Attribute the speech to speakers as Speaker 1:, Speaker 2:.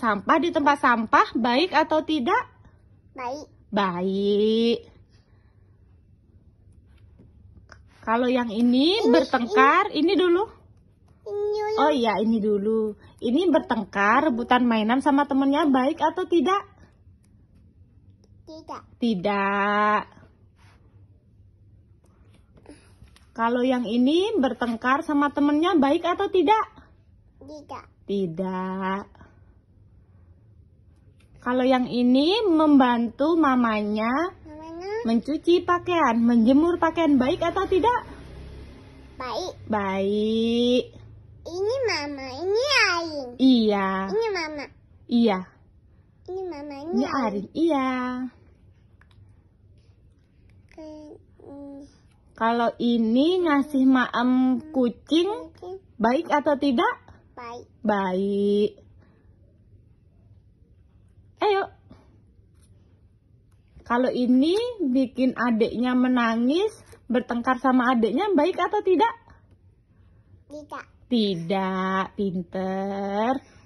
Speaker 1: sampah di tempat sampah baik atau tidak? Baik. Baik. Kalau yang ini, ini bertengkar, ini, ini dulu. Ini ini. Oh iya, ini dulu. Ini bertengkar rebutan mainan sama temennya baik atau tidak? Tidak. Tidak. Kalau yang ini bertengkar sama temennya baik atau tidak? Tidak. Tidak. Kalau yang ini membantu mamanya mencuci pakaian, menjemur pakaian baik atau tidak? Baik. Baik.
Speaker 2: Ini mama, ini Arin.
Speaker 1: Iya. Ini mama. Iya.
Speaker 2: Ini mama, Ini Arin. Iya. Mm.
Speaker 1: Kalau ini ngasih maem kucing, kucing. baik atau tidak? Baik. Baik. Kalau ini bikin adiknya menangis, bertengkar sama adiknya baik atau tidak? Tidak. Tidak, pinter.